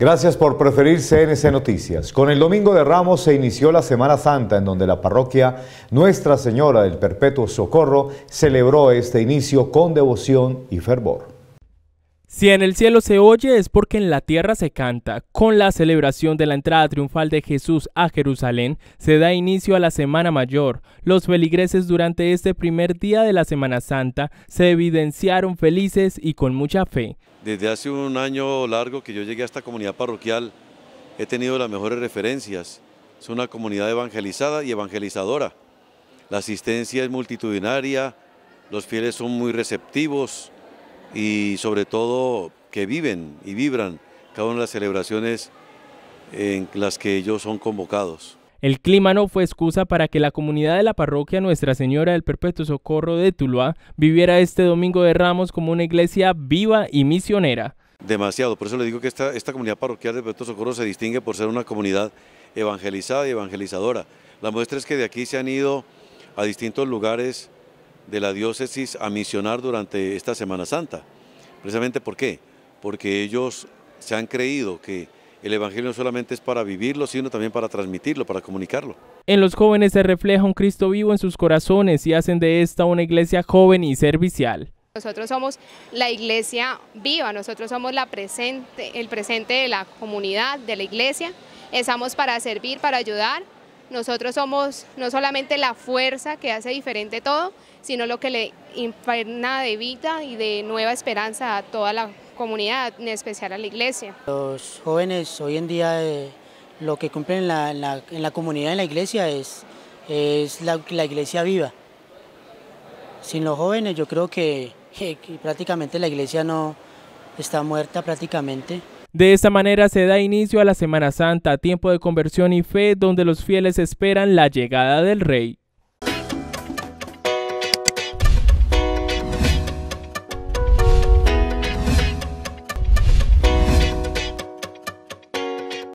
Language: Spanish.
Gracias por preferir CNC Noticias. Con el Domingo de Ramos se inició la Semana Santa en donde la parroquia Nuestra Señora del Perpetuo Socorro celebró este inicio con devoción y fervor. Si en el cielo se oye es porque en la tierra se canta. Con la celebración de la entrada triunfal de Jesús a Jerusalén se da inicio a la Semana Mayor. Los feligreses durante este primer día de la Semana Santa se evidenciaron felices y con mucha fe. Desde hace un año largo que yo llegué a esta comunidad parroquial he tenido las mejores referencias. Es una comunidad evangelizada y evangelizadora. La asistencia es multitudinaria, los fieles son muy receptivos, y sobre todo que viven y vibran cada una de las celebraciones en las que ellos son convocados. El clima no fue excusa para que la comunidad de la parroquia Nuestra Señora del Perpetuo Socorro de Tuluá viviera este Domingo de Ramos como una iglesia viva y misionera. Demasiado, por eso le digo que esta, esta comunidad parroquial del Perpetuo Socorro se distingue por ser una comunidad evangelizada y evangelizadora. La muestra es que de aquí se han ido a distintos lugares de la diócesis a misionar durante esta Semana Santa. Precisamente por qué? Porque ellos se han creído que el Evangelio no solamente es para vivirlo, sino también para transmitirlo, para comunicarlo. En los jóvenes se refleja un Cristo vivo en sus corazones y hacen de esta una iglesia joven y servicial. Nosotros somos la iglesia viva, nosotros somos el presente de la comunidad, de la iglesia. Estamos para servir, para ayudar, nosotros somos no solamente la fuerza que hace diferente todo, sino lo que le inferna de vida y de nueva esperanza a toda la comunidad, en especial a la iglesia. Los jóvenes hoy en día eh, lo que cumplen en la, comunidad, en la iglesia, es, la, iglesia viva. Sin los jóvenes yo creo que prácticamente la iglesia no está muerta prácticamente. De esta manera se da inicio a la Semana Santa, tiempo de conversión y fe donde los fieles esperan la llegada del Rey.